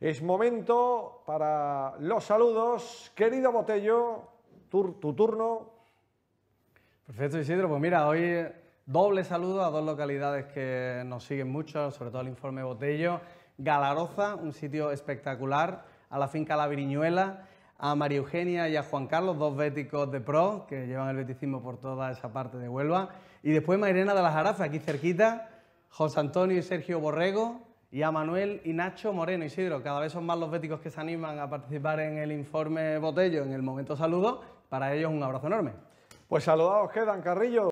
Es momento para los saludos. Querido Botello, tu, turno. Perfecto, Isidro. Pues mira, hoy doble saludo a dos localidades que nos siguen mucho, sobre todo el informe Botello. Galaroza, un sitio espectacular, a la finca La Viriñuela, a María Eugenia y a Juan Carlos, dos béticos de pro que llevan el beticismo por toda esa parte de Huelva. Y después Mairena de la Jarafe, aquí cerquita, José Antonio y Sergio Borrego, y a Manuel y Nacho Moreno. Isidro, cada vez son más los béticos que se animan a participar en el informe Botello en el momento saludo. Para ellos un abrazo enorme. Pues saludados quedan, Carrillo.